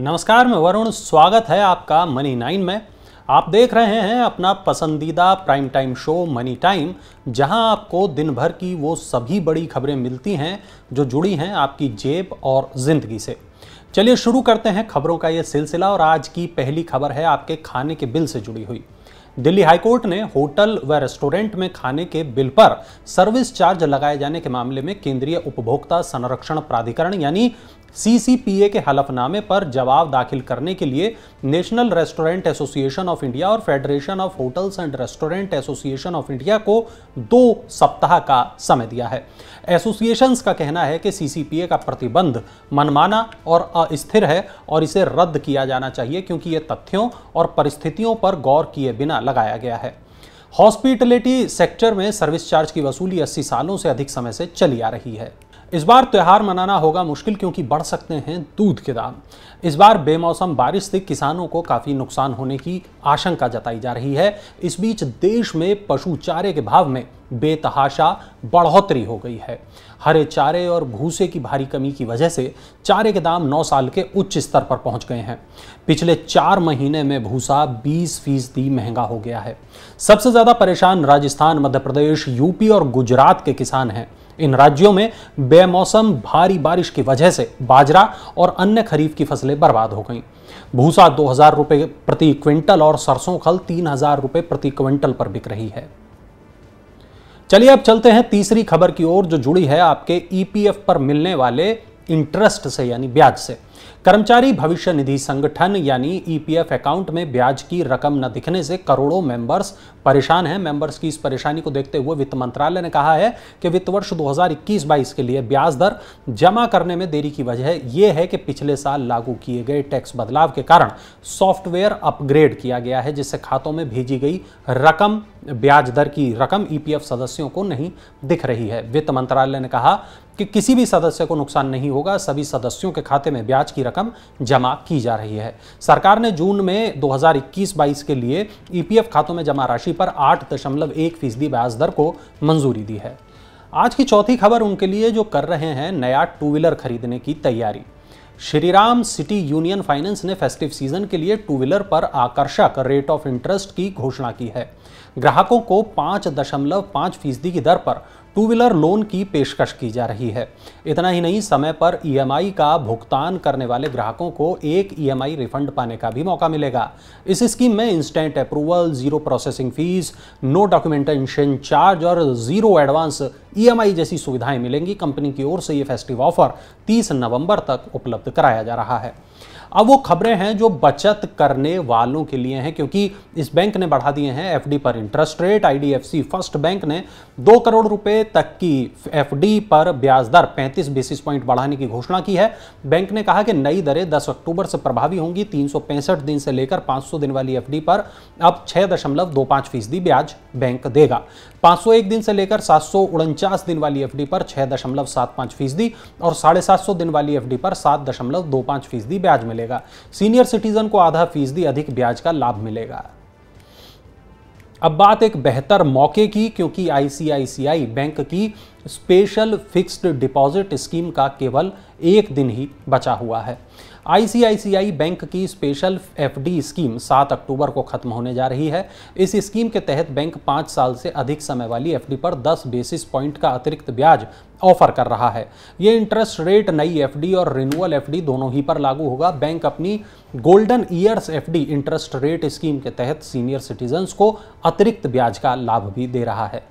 नमस्कार मैं वरुण स्वागत है आपका मनी नाइन में आप देख रहे हैं अपना पसंदीदा prime time show money time जहां आपको दिन भर की वो सभी बड़ी खबरें मिलती हैं जो जुड़ी हैं आपकी जेब और ज़िंदगी से चलिए शुरू करते हैं खबरों का ये सिलसिला और आज की पहली खबर है आपके खाने के बिल से जुड़ी हुई दिल्ली हाईकोर्ट ने होटल व रेस्टोरेंट में खाने के बिल पर सर्विस चार्ज लगाए जाने के मामले में केंद्रीय उपभोक्ता संरक्षण प्राधिकरण यानी सीसीपीए के हलफनामे पर जवाब दाखिल करने के लिए national restaurant association of India और federation of hotels and restaurant association of India को दो सप्ताह का समय दिया है एसोसिएशंस का कहना है कि सीसीपीए का प्रतिबंध मनमाना और अस्थिर है और इसे रद्द किया जाना चाहिए क्योंकि ये तथ्यों और परिस्थितियों पर गौर किए बिना लगाया गया है हॉस्पिटलिटी सेक्टर में सर्विस चार्ज की वसूली 80 सालों से अधिक समय से चली आ रही है इस बार त्यौहार मनाना होगा मुश्किल क्योंकि बढ़ सकते हैं दूध के दाम इस बार बेमौसम बारिश से किसानों को काफ़ी नुकसान होने की आशंका जताई जा रही है इस बीच देश में पशु चारे के भाव में बेतहाशा बढ़ोतरी हो गई है हरे चारे और भूसे की भारी कमी की वजह से चारे के दाम 9 साल के उच्च स्तर पर पहुंच गए हैं पिछले चार महीने में भूसा 20 फीसदी महंगा हो गया है सबसे ज़्यादा परेशान राजस्थान मध्य प्रदेश यूपी और गुजरात के किसान हैं इन राज्यों में बेमौसम भारी बारिश की वजह से बाजरा और अन्य खरीफ की फसलें बर्बाद हो गईं भूसा दो हजार रुपये प्रति क्विंटल और सरसों खल तीन हजार रुपये प्रति क्विंटल पर बिक रही है चलिए अब चलते हैं तीसरी खबर की ओर जो जुड़ी है आपके ईपीएफ e पर मिलने वाले इंटरेस्ट से यानी ब्याज से कर्मचारी भविष्य निधि संगठन यानी ईपीएफ e अकाउंट में ब्याज की रकम न दिखने से करोड़ों मेंबर्स परेशान हैं मेंबर्स की इस परेशानी को देखते हुए वित्त मंत्रालय ने कहा है कि वित्त वर्ष 2021-22 के लिए ब्याज दर जमा करने में देरी की वजह यह है कि पिछले साल लागू किए गए टैक्स बदलाव के कारण सॉफ्टवेयर अपग्रेड किया गया है जिससे खातों में भेजी गई रकम ब्याज दर की रकम ईपीएफ e सदस्यों को नहीं दिख रही है वित्त मंत्रालय ने कहा कि किसी भी सदस्य को नुकसान नहीं होगा सभी सदस्यों के खाते में ब्याज की रकम जमा की जा रही है सरकार ने जून में 2021-22 के लिए ईपीएफ e खातों में जमा राशि राशि पर आठ दशमलव एक फीसदी ब्याज दर को मंजूरी दी है आज की चौथी खबर उनके लिए जो कर रहे हैं नया टू व्हीलर खरीदने की तैयारी श्रीराम सिटी यूनियन फाइनेंस ने फेस्टिव सीजन के लिए टू व्हीलर पर आकर्षक रेट ऑफ इंटरेस्ट की घोषणा की है ग्राहकों को पाँच दशमलव पाँच फीसदी की दर पर टू व्हीलर लोन की पेशकश की जा रही है इतना ही नहीं समय पर ईएमआई e का भुगतान करने वाले ग्राहकों को एक ईएमआई e रिफंड पाने का भी मौका मिलेगा इस स्कीम में instant approval zero processing fees no documentation charge और जीरो एडवांस ईएमआई जैसी सुविधाएं मिलेंगी कंपनी की ओर से ये फेस्टिव ऑफर 30 नवंबर तक उपलब्ध कराया जा रहा है अब वो खबरें हैं जो बचत करने वालों के लिए हैं क्योंकि इस बैंक ने बढ़ा दिए हैं एफडी पर interest rate IDFC first bank ने दो करोड़ रुपए तक की एफडी पर ब्याज दर पैंतीस बेसिस पॉइंट बढ़ाने की घोषणा की है बैंक ने कहा कि नई दरें दस अक्टूबर से प्रभावी होंगी तीन दिन से लेकर पांच दिन वाली एफ पर अब पांच फीसदी ब्याज बैंक देगा 501 दिन से लेकर सात दिन वाली एफ पर पांच फीसदी और साढ़े दिन वाली एफ पर सात फीसदी ब्याज मिलेगा मिलेगा सीनियर सिटीजन को आधा फीसदी अधिक ब्याज का लाभ मिलेगा अब बात एक बेहतर मौके की क्योंकि आईसीआईसीआई बैंक की स्पेशल फिक्स्ड डिपॉजिट स्कीम का केवल एक दिन ही बचा हुआ है आईसीआईसीआई बैंक की स्पेशल एफडी स्कीम 7 अक्टूबर को खत्म होने जा रही है इस स्कीम के तहत बैंक पाँच साल से अधिक समय वाली एफडी पर 10 बेसिस पॉइंट का अतिरिक्त ब्याज ऑफर कर रहा है ये इंटरेस्ट रेट नई एफडी और रिन्यूअल एफडी दोनों ही पर लागू होगा बैंक अपनी golden years FD interest rate scheme के तहत सीनियर सिटीजन्स को अतिरिक्त ब्याज का लाभ भी दे रहा है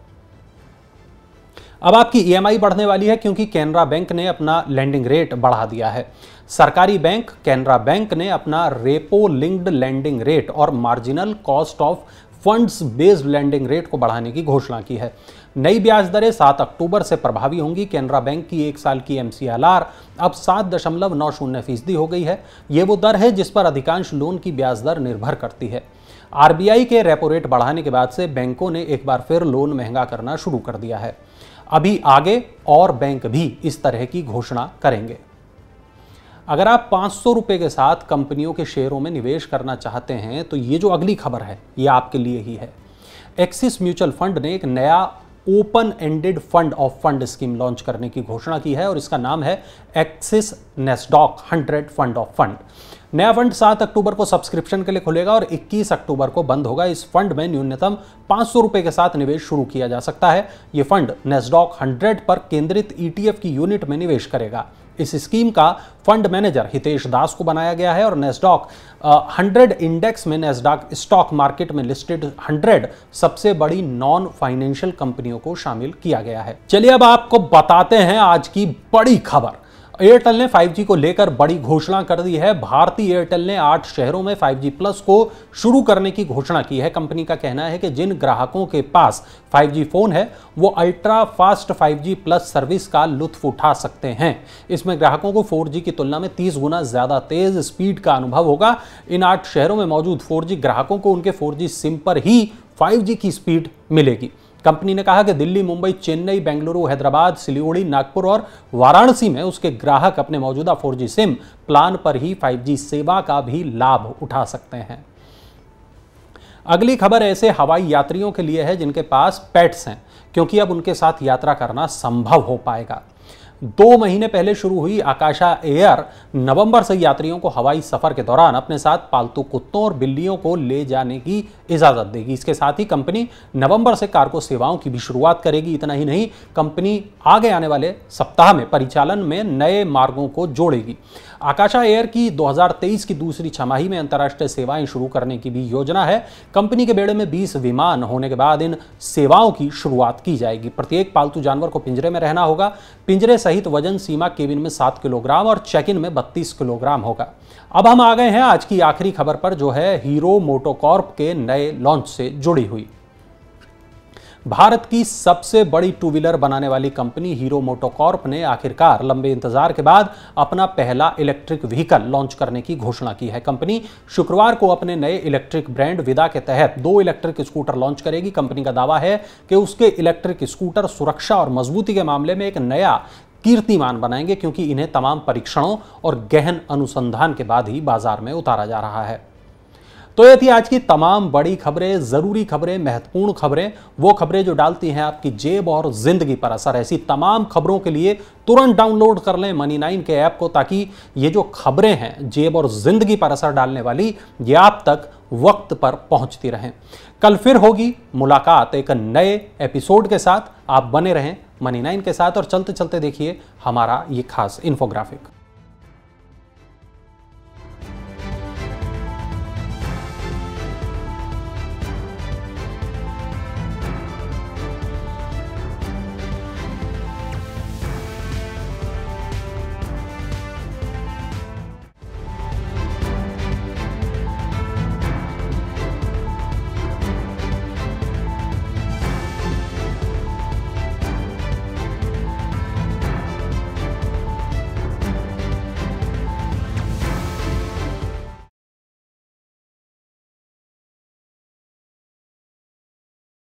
अब आपकी ईएमआई e बढ़ने वाली है क्योंकि कैनरा बैंक ने अपना लैंडिंग रेट बढ़ा दिया है सरकारी बैंक कैनरा बैंक ने अपना रेपो लिंक्ड लैंडिंग रेट और marginal cost of funds based lending rate को बढ़ाने की घोषणा की है नई ब्याज दरें सात अक्टूबर से प्रभावी होंगी कैनरा बैंक की एक साल की एम अब सात दशमलव नौ शून्य फीसदी हो गई है ये वो दर है जिस पर अधिकांश लोन की ब्याज दर निर्भर करती है आरबीआई के रेपो रेट बढ़ाने के बाद से बैंकों ने एक बार फिर लोन महंगा करना शुरू कर दिया है अभी आगे और बैंक भी इस तरह की घोषणा करेंगे अगर आप पाँच सौ के साथ कंपनियों के शेयरों में निवेश करना चाहते हैं तो ये जो अगली खबर है ये आपके लिए ही है एक्सिस म्यूचुअल फंड ने एक नया open ended fund of fund scheme launch करने की घोषणा की है और इसका नाम है Axis Nasdaq hundred fund of fund नया फंड 7 अक्टूबर को सब्सक्रिप्शन के लिए खुलेगा और 21 अक्टूबर को बंद होगा इस फंड में न्यूनतम पांच सौ के साथ निवेश शुरू किया जा सकता है ये फंड नेस्डॉक हंड्रेड पर केंद्रित ईटीएफ e की यूनिट में निवेश करेगा इस स्कीम का फंड मैनेजर हितेश दास को बनाया गया है और नेस्डॉक हंड्रेड इंडेक्स में नेस्डॉक स्टॉक मार्केट में लिस्टेड हंड्रेड सबसे बड़ी नॉन फाइनेंशियल कंपनियों को शामिल किया गया है चलिए अब आपको बताते हैं आज की बड़ी खबर एयरटेल ने 5G को लेकर बड़ी घोषणा कर दी है भारतीय एयरटेल ने आठ शहरों में 5G प्लस को शुरू करने की घोषणा की है कंपनी का कहना है कि जिन ग्राहकों के पास 5G फोन है वो ultra fast 5G plus service का लुत्फ उठा सकते हैं इसमें ग्राहकों को 4G की तुलना में 30 गुना ज़्यादा तेज़ स्पीड का अनुभव होगा इन आठ शहरों में मौजूद फोर ग्राहकों को उनके फोर सिम पर ही फाइव की स्पीड मिलेगी कंपनी ने कहा कि दिल्ली मुंबई चेन्नई बेंगलुरु हैदराबाद सिलीगुड़ी नागपुर और वाराणसी में उसके ग्राहक अपने मौजूदा 4G सिम प्लान पर ही 5G सेवा का भी लाभ उठा सकते हैं अगली खबर ऐसे हवाई यात्रियों के लिए है जिनके पास पेट्स हैं क्योंकि अब उनके साथ यात्रा करना संभव हो पाएगा दो महीने पहले शुरू हुई आकाशा एयर नवंबर से यात्रियों को हवाई सफर के दौरान अपने साथ पालतू कुत्तों और बिल्लियों को ले जाने की इजाजत देगी इसके साथ ही कंपनी नवंबर से कार्गो सेवाओं की भी शुरुआत करेगी इतना ही नहीं कंपनी आगे आने वाले सप्ताह में परिचालन में नए मार्गों को जोड़ेगी आकाशा एयर की 2023 की दूसरी छमाही में अंतर्राष्ट्रीय सेवाएं शुरू करने की भी योजना है कंपनी के बेड़े में 20 विमान होने के बाद इन सेवाओं की शुरुआत की जाएगी प्रत्येक पालतू जानवर को पिंजरे में रहना होगा पिंजरे सहित वजन सीमा केबिन में सात किलोग्राम और चेक इन में बत्तीस किलोग्राम होगा अब हम आ गए हैं आज की आखिरी खबर पर जो है हीरो मोटोकॉर्प के नए लॉन्च से जुड़ी हुई भारत की सबसे बड़ी टू व्हीलर बनाने वाली कंपनी हीरो मोटोकॉर्प ने आखिरकार लंबे इंतजार के बाद अपना पहला इलेक्ट्रिक व्हीकल लॉन्च करने की घोषणा की है कंपनी शुक्रवार को अपने नए इलेक्ट्रिक ब्रांड विदा के तहत दो इलेक्ट्रिक स्कूटर लॉन्च करेगी कंपनी का दावा है कि उसके इलेक्ट्रिक स्कूटर सुरक्षा और मजबूती के मामले में एक नया कीर्तिमान बनाएंगे क्योंकि इन्हें तमाम परीक्षणों और गहन अनुसंधान के बाद ही बाजार में उतारा जा रहा है तो ये थी आज की तमाम बड़ी खबरें ज़रूरी खबरें महत्वपूर्ण खबरें वो खबरें जो डालती हैं आपकी जेब और ज़िंदगी पर असर ऐसी तमाम खबरों के लिए तुरंत डाउनलोड कर लें मनी नाइन के ऐप को ताकि ये जो खबरें हैं जेब और ज़िंदगी पर असर डालने वाली ये आप तक वक्त पर पहुंचती रहें कल फिर होगी मुलाकात एक नए एपिसोड के साथ आप बने रहें मनी नाइन के साथ और चलते चलते देखिए हमारा ये खास इन्फोग्राफिक